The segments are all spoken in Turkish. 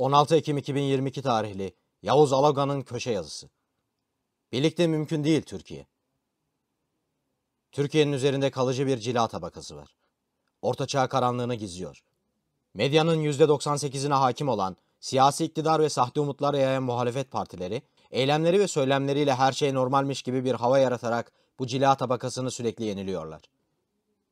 16 Ekim 2022 tarihli Yavuz Alaga'nın köşe yazısı. Birlikte mümkün değil Türkiye. Türkiye'nin üzerinde kalıcı bir cila tabakası var. Ortaçağ karanlığını gizliyor. Medyanın %98'ine hakim olan siyasi iktidar ve sahte umutlar yayan muhalefet partileri, eylemleri ve söylemleriyle her şey normalmiş gibi bir hava yaratarak bu cila tabakasını sürekli yeniliyorlar.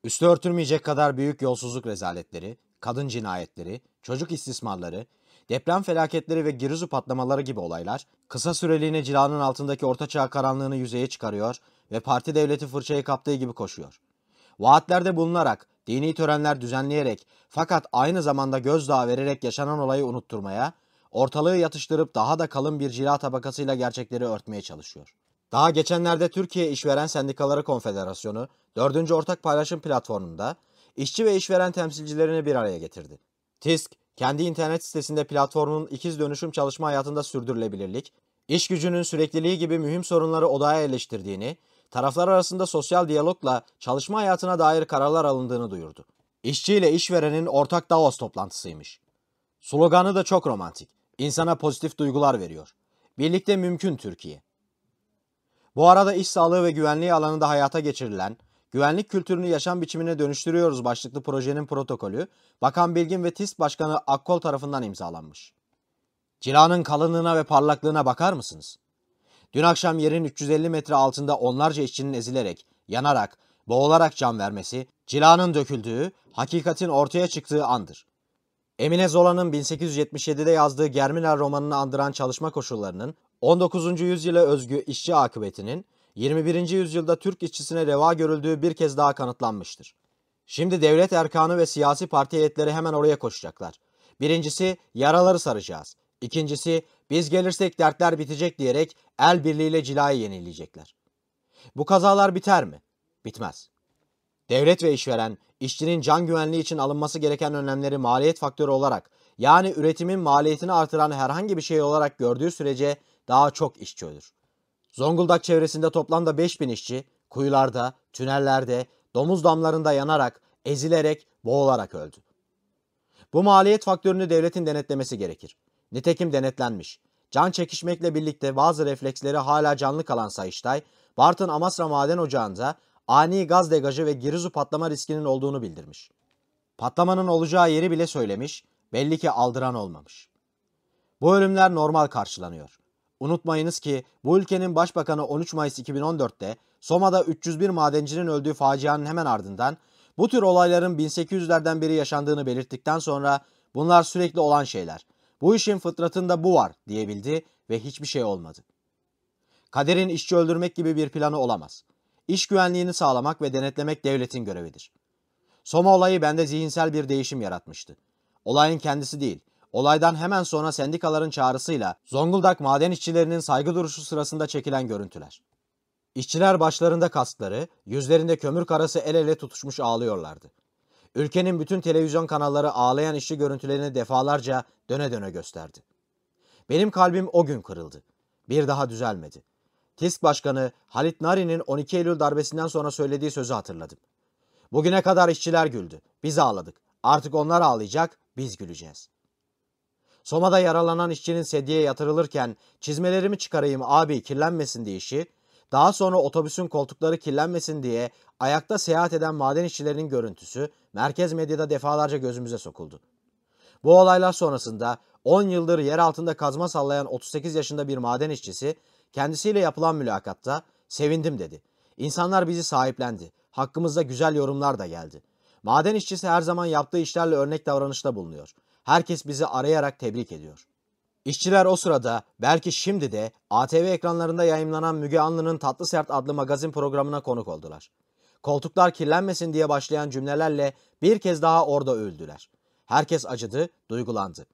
Üstü örtülmeyecek kadar büyük yolsuzluk rezaletleri, kadın cinayetleri, çocuk istismarları, Deprem felaketleri ve giruzu patlamaları gibi olaylar kısa süreliğine cilanın altındaki ortaçağ karanlığını yüzeye çıkarıyor ve parti devleti fırçayı kaptığı gibi koşuyor. Vaatlerde bulunarak, dini törenler düzenleyerek fakat aynı zamanda gözdağı vererek yaşanan olayı unutturmaya, ortalığı yatıştırıp daha da kalın bir cila tabakasıyla gerçekleri örtmeye çalışıyor. Daha geçenlerde Türkiye İşveren Sendikaları Konfederasyonu 4. Ortak Paylaşım Platformu'nda işçi ve işveren temsilcilerini bir araya getirdi. TİSK, kendi internet sitesinde platformun ikiz dönüşüm çalışma hayatında sürdürülebilirlik, iş gücünün sürekliliği gibi mühim sorunları odaya eleştirdiğini, taraflar arasında sosyal diyalogla çalışma hayatına dair kararlar alındığını duyurdu. İşçi ile işverenin ortak Davos toplantısıymış. Sloganı da çok romantik. İnsana pozitif duygular veriyor. Birlikte mümkün Türkiye. Bu arada iş sağlığı ve güvenliği alanında hayata geçirilen Güvenlik kültürünü yaşam biçimine dönüştürüyoruz başlıklı projenin protokolü Bakan Bilgin ve TİS Başkanı Akkol tarafından imzalanmış. Cilanın kalınlığına ve parlaklığına bakar mısınız? Dün akşam yerin 350 metre altında onlarca işçinin ezilerek, yanarak, boğularak can vermesi, cilanın döküldüğü, hakikatin ortaya çıktığı andır. Emine Zola'nın 1877'de yazdığı Germinal romanını andıran çalışma koşullarının, 19. yüzyıla özgü işçi akıbetinin, 21. yüzyılda Türk işçisine reva görüldüğü bir kez daha kanıtlanmıştır. Şimdi devlet erkanı ve siyasi parti heyetleri hemen oraya koşacaklar. Birincisi yaraları saracağız. İkincisi biz gelirsek dertler bitecek diyerek el birliğiyle cilayı yenileyecekler. Bu kazalar biter mi? Bitmez. Devlet ve işveren işçinin can güvenliği için alınması gereken önlemleri maliyet faktörü olarak yani üretimin maliyetini artıran herhangi bir şey olarak gördüğü sürece daha çok işçi ölür. Zonguldak çevresinde toplamda 5000 işçi kuyularda, tünellerde, domuz damlarında yanarak, ezilerek, boğularak öldü. Bu maliyet faktörünü devletin denetlemesi gerekir. Nitekim denetlenmiş. Can çekişmekle birlikte bazı refleksleri hala canlı kalan Sayıştay, Bartın Amasra Maden Ocağı'nda ani gaz degajı ve girizu patlama riskinin olduğunu bildirmiş. Patlamanın olacağı yeri bile söylemiş, belli ki aldıran olmamış. Bu ölümler normal karşılanıyor. Unutmayınız ki bu ülkenin başbakanı 13 Mayıs 2014'te Soma'da 301 madencinin öldüğü facianın hemen ardından bu tür olayların 1800'lerden beri yaşandığını belirttikten sonra bunlar sürekli olan şeyler. Bu işin fıtratında bu var diyebildi ve hiçbir şey olmadı. Kaderin işçi öldürmek gibi bir planı olamaz. İş güvenliğini sağlamak ve denetlemek devletin görevidir. Soma olayı bende zihinsel bir değişim yaratmıştı. Olayın kendisi değil, Olaydan hemen sonra sendikaların çağrısıyla Zonguldak maden işçilerinin saygı duruşu sırasında çekilen görüntüler. İşçiler başlarında kaskları, yüzlerinde kömür karası el ele tutuşmuş ağlıyorlardı. Ülkenin bütün televizyon kanalları ağlayan işçi görüntülerini defalarca döne döne gösterdi. Benim kalbim o gün kırıldı. Bir daha düzelmedi. TİSK Başkanı Halit Nari'nin 12 Eylül darbesinden sonra söylediği sözü hatırladım. Bugüne kadar işçiler güldü, biz ağladık. Artık onlar ağlayacak, biz güleceğiz.'' Soma'da yaralanan işçinin sedyeye yatırılırken çizmelerimi çıkarayım abi kirlenmesin deyişi, daha sonra otobüsün koltukları kirlenmesin diye ayakta seyahat eden maden işçilerinin görüntüsü merkez medyada defalarca gözümüze sokuldu. Bu olaylar sonrasında 10 yıldır yer altında kazma sallayan 38 yaşında bir maden işçisi kendisiyle yapılan mülakatta sevindim dedi. İnsanlar bizi sahiplendi. Hakkımızda güzel yorumlar da geldi. Maden işçisi her zaman yaptığı işlerle örnek davranışta bulunuyor. Herkes bizi arayarak tebrik ediyor. İşçiler o sırada belki şimdi de ATV ekranlarında yayınlanan Müge Anlı'nın Tatlı Sert adlı magazin programına konuk oldular. Koltuklar kirlenmesin diye başlayan cümlelerle bir kez daha orada öldüler. Herkes acıdı, duygulandı.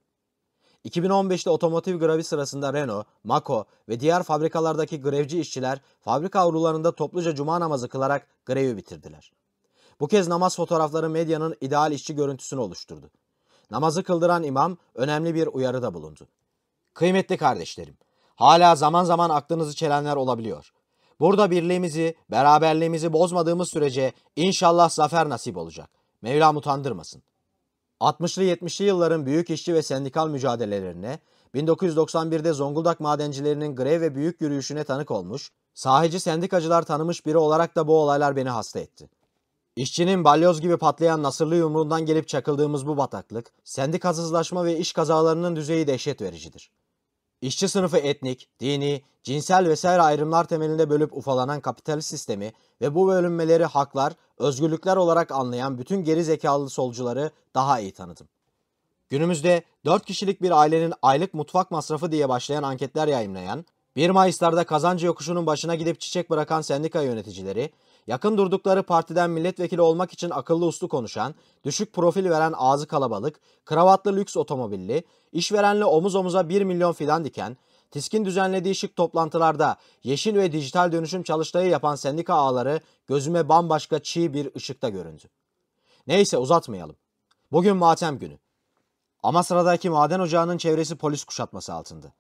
2015'te otomotiv grevi sırasında Renault, Mako ve diğer fabrikalardaki grevci işçiler fabrika avrularında topluca cuma namazı kılarak grevi bitirdiler. Bu kez namaz fotoğrafları medyanın ideal işçi görüntüsünü oluşturdu namazı kıldıran imam önemli bir uyarıda bulundu. Kıymetli kardeşlerim, hala zaman zaman aklınızı çelenler olabiliyor. Burada birliğimizi, beraberliğimizi bozmadığımız sürece inşallah zafer nasip olacak. Mevlam utandırmasın. 60'lı 70'li yılların büyük işçi ve sendikal mücadelelerine, 1991'de Zonguldak madencilerinin grev ve büyük yürüyüşüne tanık olmuş, sahici sendikacılar tanımış biri olarak da bu olaylar beni hasta etti. İşçinin balyoz gibi patlayan nasırlı yumruğundan gelip çakıldığımız bu bataklık, sendikasızlaşma ve iş kazalarının düzeyi dehşet vericidir. İşçi sınıfı etnik, dini, cinsel vesaire ayrımlar temelinde bölüp ufalanan kapitalist sistemi ve bu bölünmeleri haklar, özgürlükler olarak anlayan bütün geri zekalı solcuları daha iyi tanıdım. Günümüzde 4 kişilik bir ailenin aylık mutfak masrafı diye başlayan anketler yayımlayan, 1 Mayıs'larda kazancı yokuşunun başına gidip çiçek bırakan sendika yöneticileri, Yakın durdukları partiden milletvekili olmak için akıllı uslu konuşan, düşük profil veren ağzı kalabalık, kravatlı lüks otomobilli, işverenle omuz omuza 1 milyon filan diken, TİSK'in düzenlediği şık toplantılarda yeşil ve dijital dönüşüm çalıştayı yapan sendika ağları gözüme bambaşka çiğ bir ışıkta göründü. Neyse uzatmayalım. Bugün matem günü. Ama sıradaki maden ocağının çevresi polis kuşatması altında.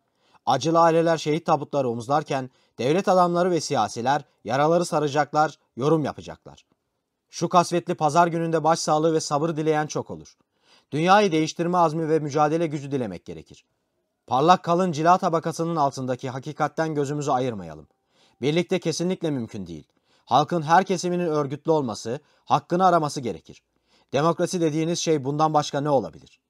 Acılı aileler şehit tabutları omuzlarken devlet adamları ve siyasiler yaraları saracaklar, yorum yapacaklar. Şu kasvetli pazar gününde başsağlığı ve sabır dileyen çok olur. Dünyayı değiştirme azmi ve mücadele gücü dilemek gerekir. Parlak kalın cila tabakasının altındaki hakikatten gözümüzü ayırmayalım. Birlikte kesinlikle mümkün değil. Halkın her kesiminin örgütlü olması, hakkını araması gerekir. Demokrasi dediğiniz şey bundan başka ne olabilir?''